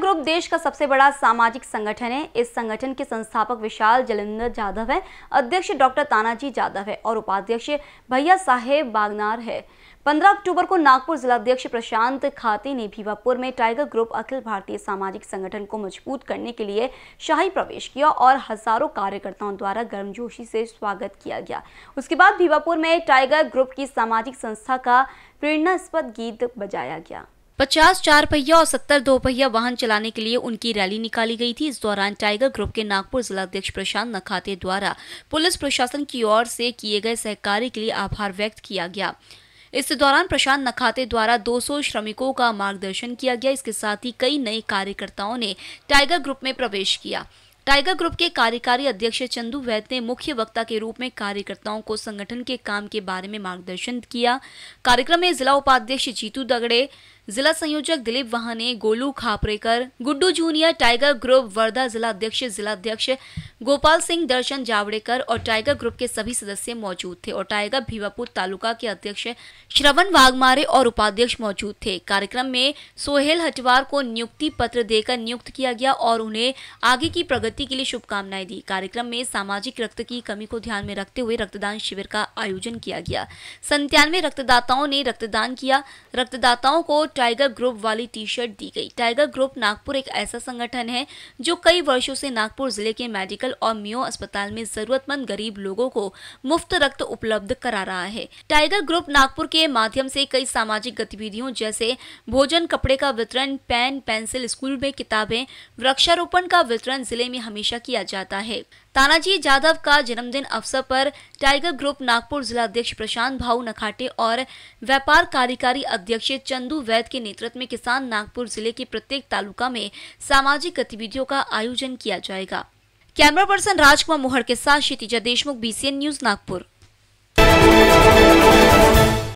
group देश का सबसे बड़ा सामाजिक संगठन है इस संगठन के संस्थापक विशाल जलिंदर जाधव है अध्यक्ष डॉक्टर तानाजी जाधव है और उपाध्यक्ष भैया साहेब बागनार है 15 अक्टूबर को नागपुर जिलाध्यक्ष प्रशांत खाती ने भीवापुर में टाइगर ग्रुप अखिल भारतीय सामाजिक संगठन को मजबूत करने के लिए शाही प्रवेश किया और हजारों कार्यकर्ताओं द्वारा गर्मजोशी से स्वागत किया गया उसके बाद भीवापुर में टाइगर ग्रुप की सामाजिक संस्था का प्रेरणास्पद गीत बजाया गया पचास चार पहिया और सत्तर दो पहिया वाहन चलाने के लिए उनकी रैली निकाली गई थी इस दौरान टाइगर ग्रुप के नागपुर अध्यक्ष प्रशांत नखाते द्वारा पुलिस प्रशासन की ओर से किए गए सहकार्य के लिए आभार व्यक्त किया गया इस दौरान प्रशांत नखाते द्वारा 200 श्रमिकों का मार्गदर्शन किया गया इसके साथ ही कई नए कार्यकर्ताओं ने टाइगर ग्रुप में प्रवेश किया टाइगर ग्रुप के कार्यकारी अध्यक्ष चंदू वैद ने मुख्य वक्ता के रूप में कार्यकर्ताओं को संगठन के काम के बारे में मार्गदर्शन किया कार्यक्रम में जिला उपाध्यक्ष जीतू दगड़े जिला संयोजक Dilip Wahane Golu Khaparekar Guddu junior tiger group Wardha जिला अध्यक्ष जिला अध्यक्ष गोपाल सिंह दर्शन जावड़ेकर और टाइगर ग्रुप के सभी सदस्य मौजूद थे और टाइगर भीवापुर तालुका के अध्यक्ष श्रवण वाघमारे और उपाध्यक्ष मौजूद थे कार्यक्रम में सोहेल हटवार को नियुक्ति पत्र देकर नियुक्त किया गया और उन्हें आगे की प्रगति के लिए शुभकामनाएं दी कार्यक्रम में सामाजिक रक्त की कमी को ध्यान में रखते हुए रक्तदान शिविर का आयोजन किया गया संतानवे रक्तदाताओं ने रक्तदान किया रक्तदाताओं को टाइगर ग्रुप वाली टी शर्ट दी गई टाइगर ग्रुप नागपुर एक ऐसा संगठन है जो कई वर्षों से नागपुर जिले के मेडिकल और मियो अस्पताल में जरूरतमंद गरीब लोगों को मुफ्त रक्त उपलब्ध करा रहा है टाइगर ग्रुप नागपुर के माध्यम से कई सामाजिक गतिविधियों जैसे भोजन कपड़े का वितरण पेन पेंसिल स्कूल में किताबें वृक्षारोपण का वितरण जिले में हमेशा किया जाता है तानाजी यादव का जन्मदिन अवसर पर टाइगर ग्रुप नागपुर जिला अध्यक्ष प्रशांत भाऊ नखाटे और व्यापार कार्यकारी अध्यक्ष चंदू वैद के नेतृत्व में किसान नागपुर जिले के प्रत्येक तालुका में सामाजिक गतिविधियों का आयोजन किया जाएगा कैमरा पर्सन राजकुमार मोहर के साथ क्षितिजा देशमुख बीसीएन न्यूज नागपुर